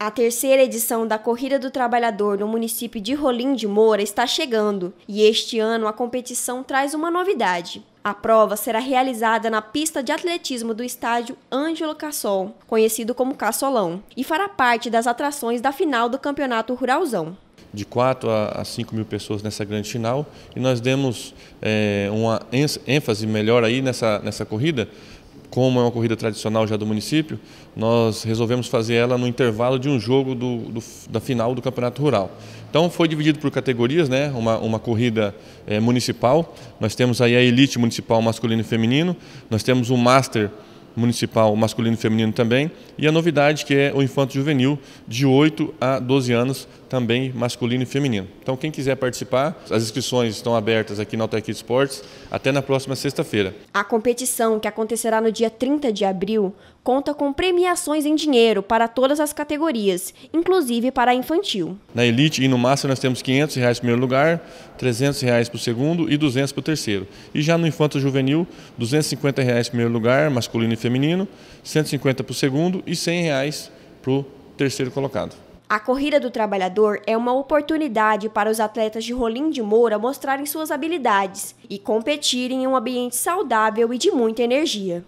A terceira edição da Corrida do Trabalhador no município de Rolim de Moura está chegando e este ano a competição traz uma novidade. A prova será realizada na pista de atletismo do estádio Ângelo Cassol, conhecido como Cassolão, e fará parte das atrações da final do Campeonato Ruralzão. De 4 a 5 mil pessoas nessa grande final e nós demos é, uma ênfase melhor aí nessa, nessa corrida, como é uma corrida tradicional já do município, nós resolvemos fazer ela no intervalo de um jogo do, do, da final do Campeonato Rural. Então foi dividido por categorias, né? uma, uma corrida é, municipal, nós temos aí a elite municipal masculino e feminino, nós temos o um master municipal masculino e feminino também, e a novidade que é o infanto juvenil de 8 a 12 anos, também masculino e feminino. Então quem quiser participar, as inscrições estão abertas aqui na Altec Esportes até na próxima sexta-feira. A competição, que acontecerá no dia 30 de abril, conta com premiações em dinheiro para todas as categorias, inclusive para a infantil. Na Elite e no máximo nós temos R$ 500 reais para o primeiro lugar, R$ 300 reais para o segundo e R$ 200 para o terceiro. E já no Infanto Juvenil, R$ 250 reais para o primeiro lugar, masculino e feminino, R$ 150 para o segundo e R$ 100 reais para o terceiro colocado. A Corrida do Trabalhador é uma oportunidade para os atletas de Rolim de Moura mostrarem suas habilidades e competirem em um ambiente saudável e de muita energia.